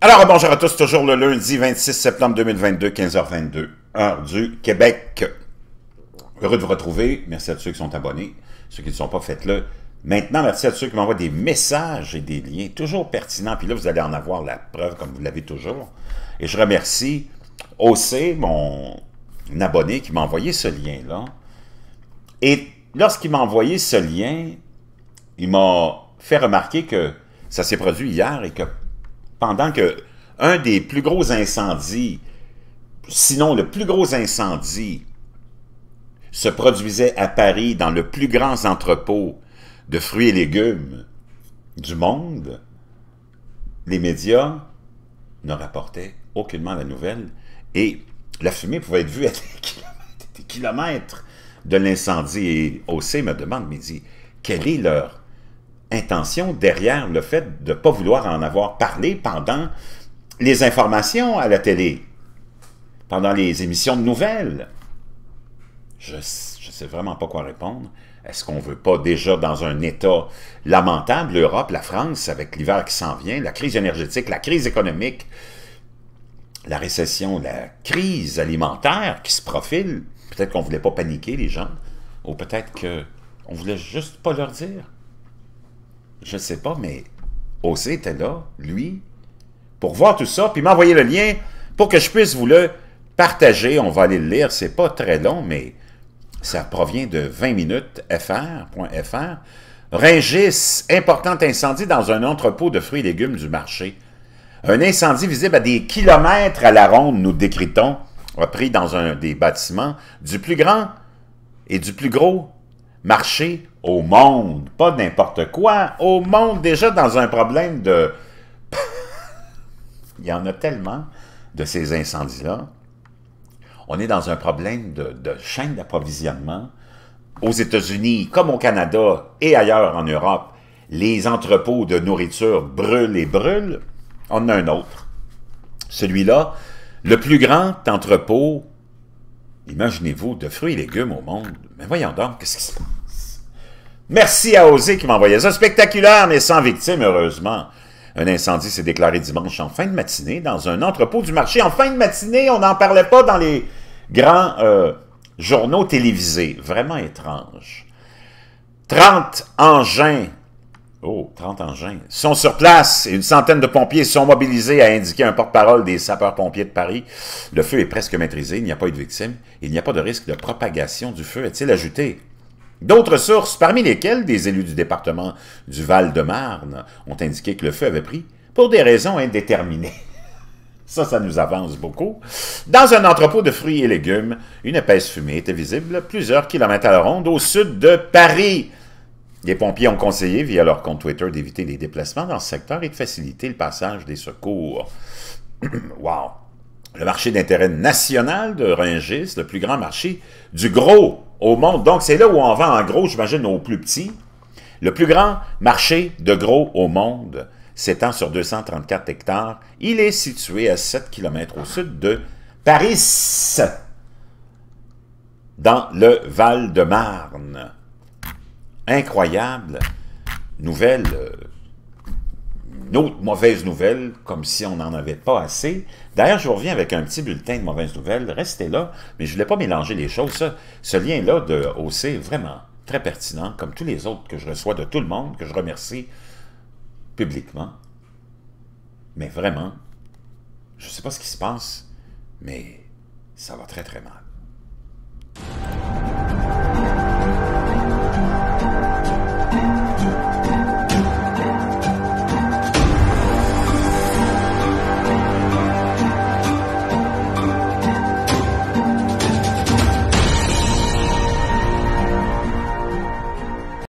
Alors, bonjour à tous, toujours le lundi 26 septembre 2022, 15h22, heure du Québec. Heureux de vous retrouver. Merci à ceux qui sont abonnés. Ceux qui ne sont pas, faites-le. Maintenant, merci à ceux qui m'envoient des messages et des liens, toujours pertinents. Puis là, vous allez en avoir la preuve, comme vous l'avez toujours. Et je remercie aussi mon abonné, qui m'a envoyé ce lien-là. Et lorsqu'il m'a envoyé ce lien, il m'a fait remarquer que ça s'est produit hier et que pendant que un des plus gros incendies, sinon le plus gros incendie, se produisait à Paris dans le plus grand entrepôt de fruits et légumes du monde, les médias ne rapportaient aucunement la nouvelle et la fumée pouvait être vue à des kilomètres de l'incendie. Et OC me demande, me dit, quel est leur intention derrière le fait de ne pas vouloir en avoir parlé pendant les informations à la télé, pendant les émissions de nouvelles. Je ne sais vraiment pas quoi répondre. Est-ce qu'on ne veut pas déjà dans un état lamentable, l'Europe, la France, avec l'hiver qui s'en vient, la crise énergétique, la crise économique, la récession, la crise alimentaire qui se profile? Peut-être qu'on ne voulait pas paniquer les gens, ou peut-être qu'on ne voulait juste pas leur dire je ne sais pas, mais O.C. était là, lui, pour voir tout ça, puis m'envoyer le lien pour que je puisse vous le partager. On va aller le lire, c'est pas très long, mais ça provient de 20 minutes, Ringis, important incendie dans un entrepôt de fruits et légumes du marché. Un incendie visible à des kilomètres à la ronde, nous décritons, repris dans un des bâtiments du plus grand et du plus gros Marché au monde, pas n'importe quoi, au monde, déjà dans un problème de... Il y en a tellement de ces incendies-là. On est dans un problème de, de chaîne d'approvisionnement. Aux États-Unis, comme au Canada et ailleurs en Europe, les entrepôts de nourriture brûlent et brûlent. On a un autre. Celui-là, le plus grand entrepôt Imaginez-vous de fruits et légumes au monde. Mais voyons donc, qu'est-ce qui se passe? Merci à Osé qui m'envoyait ça. Spectaculaire, mais sans victime, heureusement. Un incendie s'est déclaré dimanche en fin de matinée dans un entrepôt du marché. En fin de matinée, on n'en parlait pas dans les grands euh, journaux télévisés. Vraiment étrange. 30 engins Oh, 30 engins. Sont sur place et une centaine de pompiers sont mobilisés, a indiqué un porte-parole des sapeurs-pompiers de Paris. Le feu est presque maîtrisé, il n'y a pas eu de victimes. Il n'y a pas de risque de propagation du feu, a-t-il ajouté. D'autres sources, parmi lesquelles des élus du département du Val-de-Marne, ont indiqué que le feu avait pris pour des raisons indéterminées. Ça, ça nous avance beaucoup. Dans un entrepôt de fruits et légumes, une épaisse fumée était visible plusieurs kilomètres à la ronde au sud de Paris. Les pompiers ont conseillé via leur compte Twitter d'éviter les déplacements dans ce secteur et de faciliter le passage des secours. wow! Le marché d'intérêt national de Rungis, le plus grand marché du gros au monde. Donc, c'est là où on vend en gros, j'imagine, au plus petit. Le plus grand marché de gros au monde s'étend sur 234 hectares. Il est situé à 7 km au sud de Paris, dans le Val-de-Marne incroyable nouvelle, euh, autre mauvaise nouvelle, comme si on n'en avait pas assez. D'ailleurs, je reviens avec un petit bulletin de mauvaise nouvelle. Restez là, mais je ne voulais pas mélanger les choses. ce lien-là de OC est vraiment très pertinent, comme tous les autres que je reçois de tout le monde, que je remercie publiquement. Mais vraiment, je ne sais pas ce qui se passe, mais ça va très très mal.